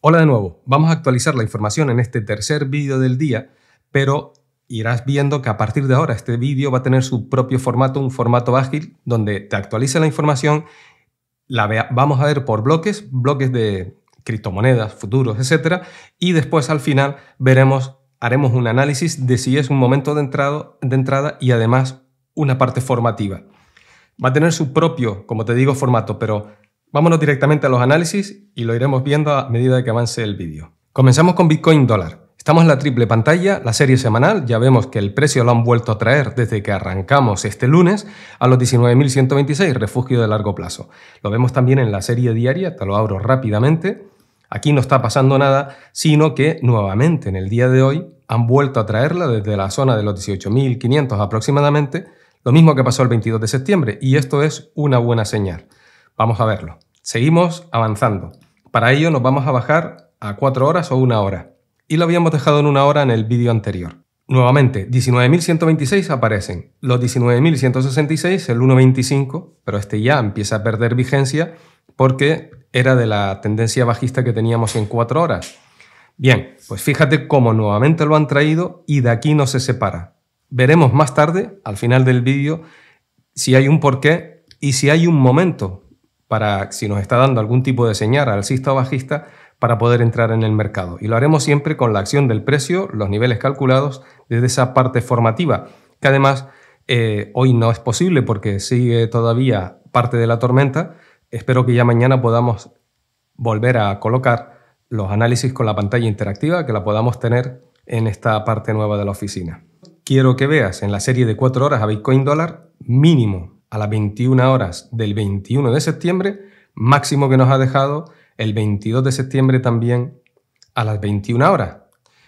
Hola de nuevo, vamos a actualizar la información en este tercer vídeo del día, pero irás viendo que a partir de ahora este vídeo va a tener su propio formato, un formato ágil, donde te actualiza la información, la vamos a ver por bloques, bloques de criptomonedas, futuros, etcétera, y después al final veremos, haremos un análisis de si es un momento de, de entrada y además una parte formativa. Va a tener su propio, como te digo, formato, pero Vámonos directamente a los análisis y lo iremos viendo a medida que avance el vídeo. Comenzamos con Bitcoin dólar. Estamos en la triple pantalla, la serie semanal, ya vemos que el precio lo han vuelto a traer desde que arrancamos este lunes a los 19.126, refugio de largo plazo. Lo vemos también en la serie diaria, te lo abro rápidamente. Aquí no está pasando nada, sino que nuevamente en el día de hoy han vuelto a traerla desde la zona de los 18.500 aproximadamente, lo mismo que pasó el 22 de septiembre, y esto es una buena señal. Vamos a verlo. Seguimos avanzando. Para ello nos vamos a bajar a 4 horas o 1 hora. Y lo habíamos dejado en una hora en el vídeo anterior. Nuevamente, 19.126 aparecen. Los 19.166, el 1.25, pero este ya empieza a perder vigencia porque era de la tendencia bajista que teníamos en 4 horas. Bien, pues fíjate cómo nuevamente lo han traído y de aquí no se separa. Veremos más tarde, al final del vídeo, si hay un porqué y si hay un momento para, si nos está dando algún tipo de señal alcista o bajista, para poder entrar en el mercado. Y lo haremos siempre con la acción del precio, los niveles calculados desde esa parte formativa, que además eh, hoy no es posible porque sigue todavía parte de la tormenta. Espero que ya mañana podamos volver a colocar los análisis con la pantalla interactiva, que la podamos tener en esta parte nueva de la oficina. Quiero que veas en la serie de 4 horas a Bitcoin dólar mínimo a las 21 horas del 21 de septiembre, máximo que nos ha dejado el 22 de septiembre también a las 21 horas.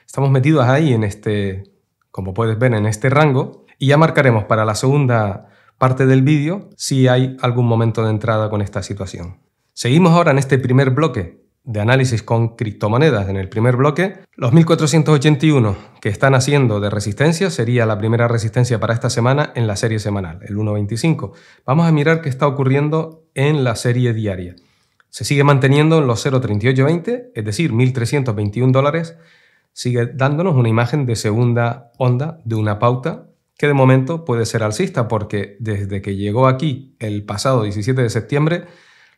Estamos metidos ahí en este, como puedes ver, en este rango y ya marcaremos para la segunda parte del vídeo si hay algún momento de entrada con esta situación. Seguimos ahora en este primer bloque de análisis con criptomonedas en el primer bloque. Los 1481 que están haciendo de resistencia sería la primera resistencia para esta semana en la serie semanal, el 1.25. Vamos a mirar qué está ocurriendo en la serie diaria. Se sigue manteniendo en los 0.3820, es decir, 1.321 dólares. Sigue dándonos una imagen de segunda onda de una pauta que de momento puede ser alcista porque desde que llegó aquí el pasado 17 de septiembre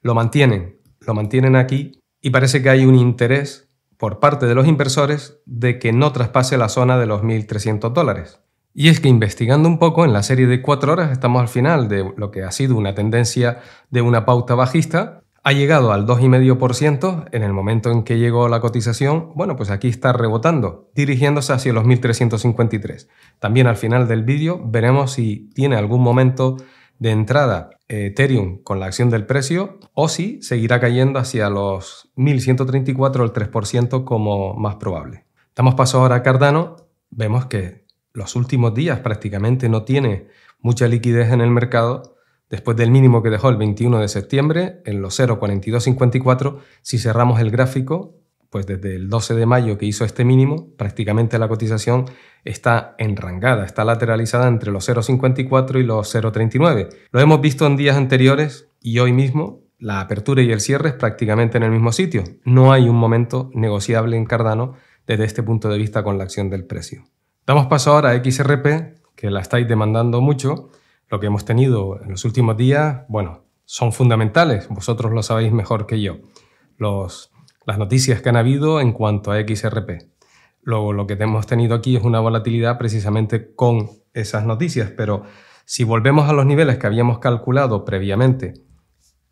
lo mantienen, lo mantienen aquí y parece que hay un interés por parte de los inversores de que no traspase la zona de los 1.300 dólares. Y es que investigando un poco en la serie de cuatro horas estamos al final de lo que ha sido una tendencia de una pauta bajista, ha llegado al 2,5% en el momento en que llegó la cotización, bueno, pues aquí está rebotando, dirigiéndose hacia los 1.353. También al final del vídeo veremos si tiene algún momento de entrada Ethereum con la acción del precio o si seguirá cayendo hacia los 1134 el 3% como más probable. Damos paso ahora a Cardano. Vemos que los últimos días prácticamente no tiene mucha liquidez en el mercado. Después del mínimo que dejó el 21 de septiembre en los 0.4254, si cerramos el gráfico, pues desde el 12 de mayo que hizo este mínimo, prácticamente la cotización está enrangada, está lateralizada entre los 0,54 y los 0,39. Lo hemos visto en días anteriores y hoy mismo la apertura y el cierre es prácticamente en el mismo sitio. No hay un momento negociable en Cardano desde este punto de vista con la acción del precio. Damos paso ahora a XRP, que la estáis demandando mucho. Lo que hemos tenido en los últimos días, bueno, son fundamentales, vosotros lo sabéis mejor que yo. Los las noticias que han habido en cuanto a XRP. Luego, lo que hemos tenido aquí es una volatilidad precisamente con esas noticias, pero si volvemos a los niveles que habíamos calculado previamente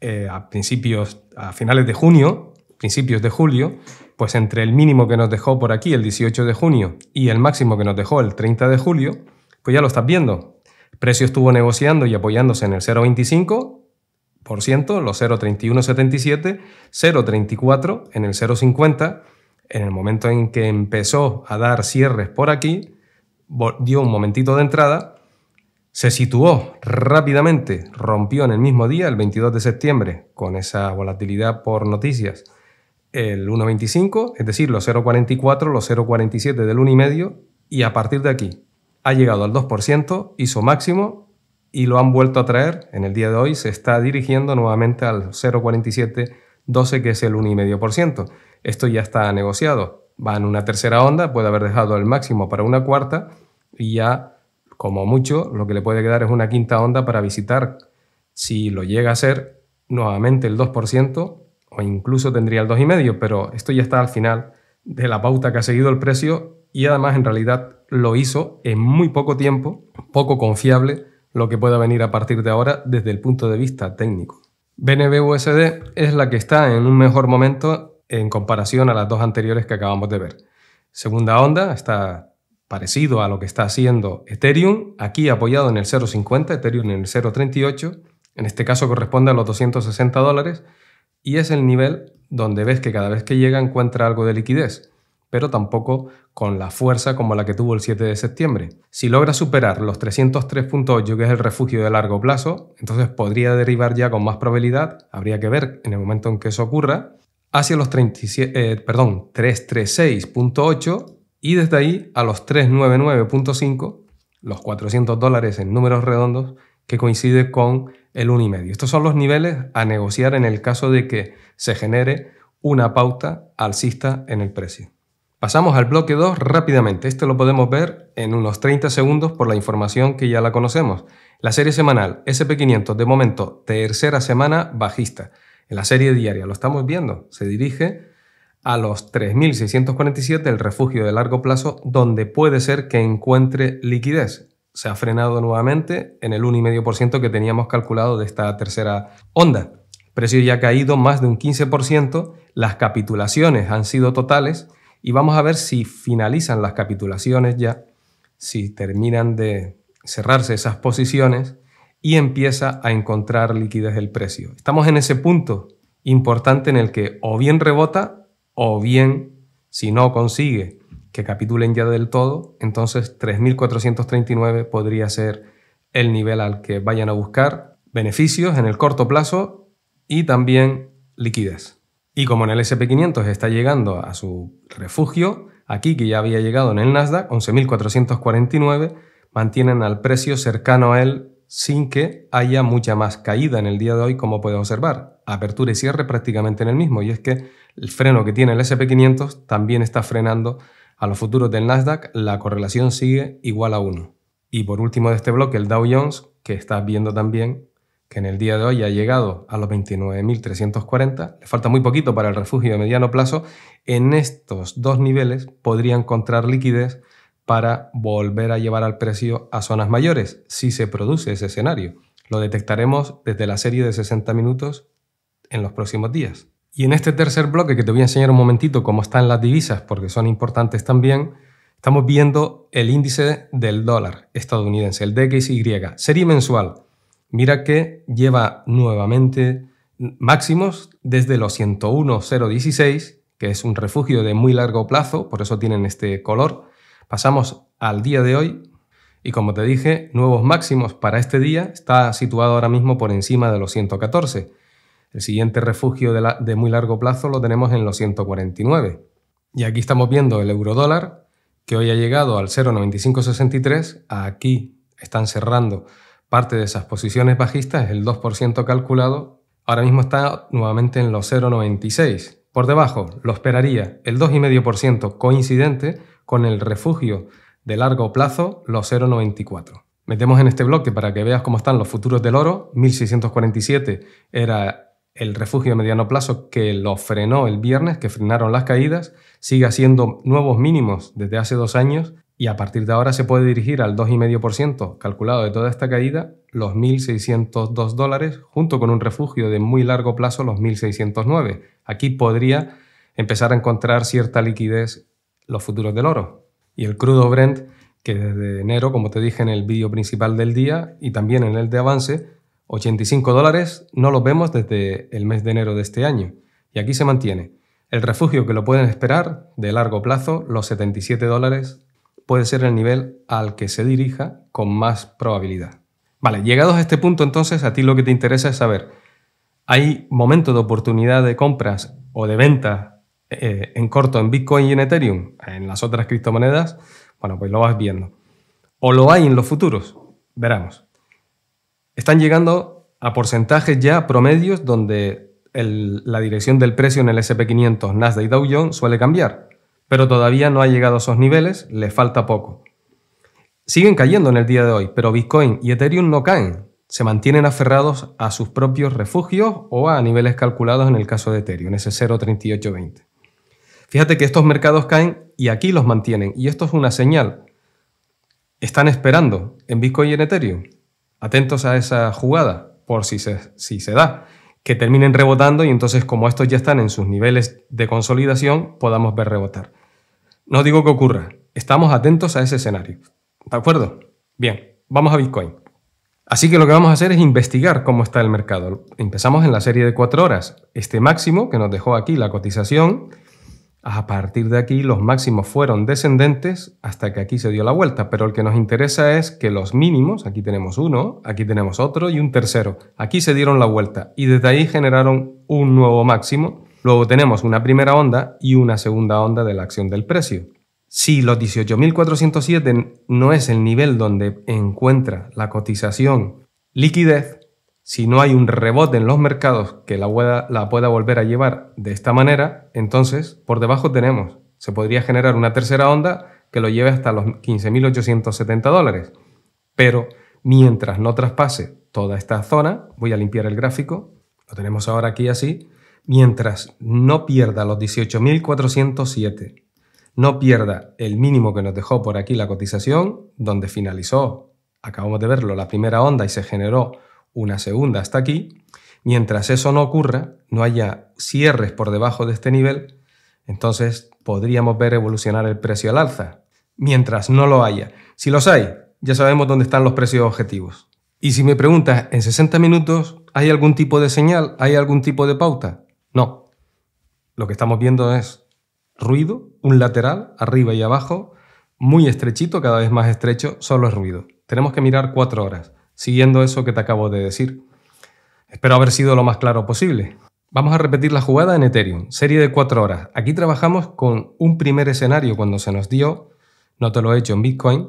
eh, a principios, a finales de junio, principios de julio, pues entre el mínimo que nos dejó por aquí el 18 de junio y el máximo que nos dejó el 30 de julio, pues ya lo estás viendo. El precio estuvo negociando y apoyándose en el 0,25 los 0,3177, 0,34 en el 0,50. En el momento en que empezó a dar cierres por aquí, dio un momentito de entrada, se situó rápidamente, rompió en el mismo día, el 22 de septiembre, con esa volatilidad por noticias, el 1,25, es decir, los 0,44, los 0,47 del 1,5, y a partir de aquí ha llegado al 2%, hizo máximo y lo han vuelto a traer en el día de hoy. Se está dirigiendo nuevamente al 0,4712, que es el 1,5%. Esto ya está negociado. Va en una tercera onda, puede haber dejado el máximo para una cuarta y ya, como mucho, lo que le puede quedar es una quinta onda para visitar. Si lo llega a ser nuevamente el 2% o incluso tendría el 2,5%, pero esto ya está al final de la pauta que ha seguido el precio y además en realidad lo hizo en muy poco tiempo, poco confiable lo que pueda venir a partir de ahora desde el punto de vista técnico. BNB USD es la que está en un mejor momento en comparación a las dos anteriores que acabamos de ver. Segunda onda está parecido a lo que está haciendo Ethereum, aquí apoyado en el 0.50, Ethereum en el 0.38, en este caso corresponde a los 260 dólares, y es el nivel donde ves que cada vez que llega encuentra algo de liquidez pero tampoco con la fuerza como la que tuvo el 7 de septiembre. Si logra superar los 303.8, que es el refugio de largo plazo, entonces podría derivar ya con más probabilidad, habría que ver en el momento en que eso ocurra, hacia los 336.8 eh, y desde ahí a los 399.5, los 400 dólares en números redondos, que coincide con el 1,5. Estos son los niveles a negociar en el caso de que se genere una pauta alcista en el precio. Pasamos al bloque 2 rápidamente. Este lo podemos ver en unos 30 segundos por la información que ya la conocemos. La serie semanal SP500 de momento tercera semana bajista. En la serie diaria lo estamos viendo. Se dirige a los 3.647 el refugio de largo plazo donde puede ser que encuentre liquidez. Se ha frenado nuevamente en el 1,5% que teníamos calculado de esta tercera onda. El precio ya ha caído más de un 15%, las capitulaciones han sido totales y vamos a ver si finalizan las capitulaciones ya, si terminan de cerrarse esas posiciones y empieza a encontrar liquidez el precio. Estamos en ese punto importante en el que o bien rebota o bien, si no consigue que capitulen ya del todo, entonces 3.439 podría ser el nivel al que vayan a buscar beneficios en el corto plazo y también liquidez. Y como en el SP500 está llegando a su refugio, aquí que ya había llegado en el Nasdaq, 11.449, mantienen al precio cercano a él sin que haya mucha más caída en el día de hoy, como puedes observar. Apertura y cierre prácticamente en el mismo, y es que el freno que tiene el SP500 también está frenando a los futuros del Nasdaq, la correlación sigue igual a 1. Y por último de este bloque, el Dow Jones, que está viendo también que en el día de hoy ha llegado a los 29.340, le falta muy poquito para el refugio de mediano plazo, en estos dos niveles podría encontrar liquidez para volver a llevar al precio a zonas mayores, si se produce ese escenario. Lo detectaremos desde la serie de 60 minutos en los próximos días. Y en este tercer bloque, que te voy a enseñar un momentito cómo están las divisas, porque son importantes también, estamos viendo el índice del dólar estadounidense, el DXY, serie mensual. Mira que lleva nuevamente máximos desde los 101.016, que es un refugio de muy largo plazo, por eso tienen este color. Pasamos al día de hoy y como te dije, nuevos máximos para este día está situado ahora mismo por encima de los 114. El siguiente refugio de, muy largo plazo lo tenemos en los 149. Y aquí estamos viendo el euro dólar, que hoy ha llegado al 0,9563, aquí están cerrando Parte de esas posiciones bajistas, el 2% calculado, ahora mismo está nuevamente en los 0,96. Por debajo, lo esperaría el 2,5% coincidente con el refugio de largo plazo, los 0,94. Metemos en este bloque para que veas cómo están los futuros del oro. 1647 era el refugio de mediano plazo que lo frenó el viernes, que frenaron las caídas. Sigue haciendo nuevos mínimos desde hace dos años y a partir de ahora se puede dirigir al 2,5% calculado de toda esta caída, los 1.602 dólares, junto con un refugio de muy largo plazo, los 1.609. Aquí podría empezar a encontrar cierta liquidez los futuros del oro. Y el crudo Brent, que desde enero, como te dije en el vídeo principal del día y también en el de avance, 85 dólares no lo vemos desde el mes de enero de este año. Y aquí se mantiene. El refugio que lo pueden esperar de largo plazo, los 77 dólares puede ser el nivel al que se dirija con más probabilidad. Vale, llegados a este punto entonces, a ti lo que te interesa es saber, ¿hay momentos de oportunidad de compras o de venta eh, en corto en Bitcoin y en Ethereum, en las otras criptomonedas? Bueno, pues lo vas viendo. ¿O lo hay en los futuros? Veramos. Están llegando a porcentajes ya promedios donde la dirección del precio en el SP500, Nasdaq y Dow Jones suele cambiar pero todavía no ha llegado a esos niveles, le falta poco. Siguen cayendo en el día de hoy, pero Bitcoin y Ethereum no caen, se mantienen aferrados a sus propios refugios o a niveles calculados en el caso de Ethereum, ese 0.3820. Fíjate que estos mercados caen y aquí los mantienen, y esto es una señal. Están esperando en Bitcoin y en Ethereum. Atentos a esa jugada, por si si se da, que terminen rebotando y entonces como estos ya están en sus niveles de consolidación, podamos ver rebotar. No digo que ocurra, estamos atentos a ese escenario. ¿De acuerdo? Bien, vamos a Bitcoin. Así que lo que vamos a hacer es investigar cómo está el mercado. Empezamos en la serie de cuatro horas. Este máximo que nos dejó aquí la cotización, a partir de aquí los máximos fueron descendentes hasta que aquí se dio la vuelta, pero el que nos interesa es que los mínimos, aquí tenemos uno, aquí tenemos otro y un tercero, aquí se dieron la vuelta y desde ahí generaron un nuevo máximo Luego tenemos una primera onda y una segunda onda de la acción del precio. Si los 18.407 no es el nivel donde encuentra la cotización liquidez, si no hay un rebote en los mercados que la pueda, volver a llevar de esta manera, entonces por debajo tenemos, se podría generar una tercera onda que lo lleve hasta los 15.870 dólares. Pero mientras no traspase toda esta zona, voy a limpiar el gráfico, lo tenemos ahora aquí así, mientras no pierda los 18.407, no pierda el mínimo que nos dejó por aquí la cotización, donde finalizó, acabamos de verlo, la primera onda y se generó una segunda hasta aquí, mientras eso no ocurra, no haya cierres por debajo de este nivel, entonces podríamos ver evolucionar el precio al alza, mientras no lo haya. Si los hay, ya sabemos dónde están los precios objetivos. Y si me preguntas, ¿en 60 minutos hay algún tipo de señal? ¿Hay algún tipo de pauta? No. Lo que estamos viendo es ruido, un lateral, arriba y abajo, muy estrechito, cada vez más estrecho, solo es ruido. Tenemos que mirar cuatro horas, siguiendo eso que te acabo de decir. Espero haber sido lo más claro posible. Vamos a repetir la jugada en Ethereum, serie de cuatro horas. Aquí trabajamos con un primer escenario cuando se nos dio, no te lo he hecho en Bitcoin,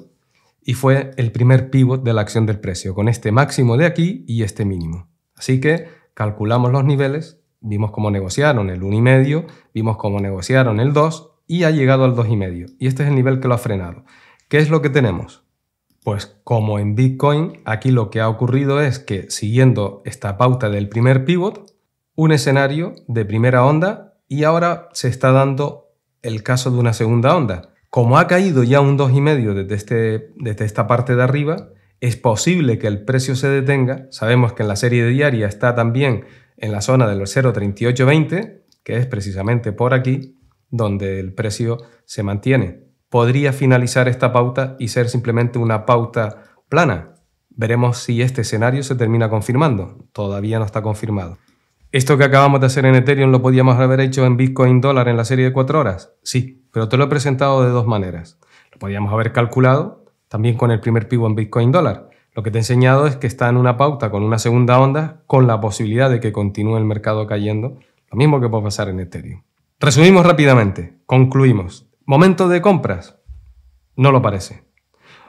y fue el primer pivot de la acción del precio, con este máximo de aquí y este mínimo. Así que calculamos los niveles Vimos cómo negociaron el 1,5, vimos cómo negociaron el 2 y ha llegado al 2,5. Y este es el nivel que lo ha frenado. ¿Qué es lo que tenemos? Pues como en Bitcoin, aquí lo que ha ocurrido es que siguiendo esta pauta del primer pivot, un escenario de primera onda y ahora se está dando el caso de una segunda onda. Como ha caído ya un 2,5 desde, este, desde esta parte de arriba, es posible que el precio se detenga. Sabemos que en la serie diaria está también en la zona del los 0,3820, que es precisamente por aquí donde el precio se mantiene. Podría finalizar esta pauta y ser simplemente una pauta plana. Veremos si este escenario se termina confirmando. Todavía no está confirmado. ¿Esto que acabamos de hacer en Ethereum lo podíamos haber hecho en Bitcoin dólar en la serie de 4 horas? Sí, pero te lo he presentado de dos maneras. Lo podíamos haber calculado también con el primer pivo en Bitcoin dólar, lo que te he enseñado es que está en una pauta con una segunda onda con la posibilidad de que continúe el mercado cayendo, lo mismo que puede pasar en Ethereum. Resumimos rápidamente, concluimos. ¿Momento de compras? No lo parece.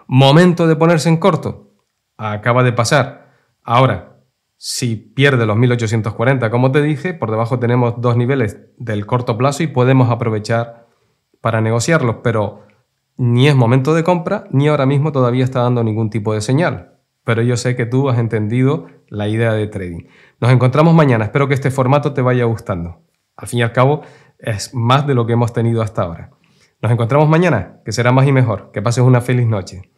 ¿Momento de ponerse en corto? Acaba de pasar. Ahora, si pierde los 1840, como te dije, por debajo tenemos dos niveles del corto plazo y podemos aprovechar para negociarlos, pero ni es momento de compra, ni ahora mismo todavía está dando ningún tipo de señal pero yo sé que tú has entendido la idea de trading. Nos encontramos mañana, espero que este formato te vaya gustando. Al fin y al cabo, es más de lo que hemos tenido hasta ahora. Nos encontramos mañana, que será más y mejor. Que pases una feliz noche.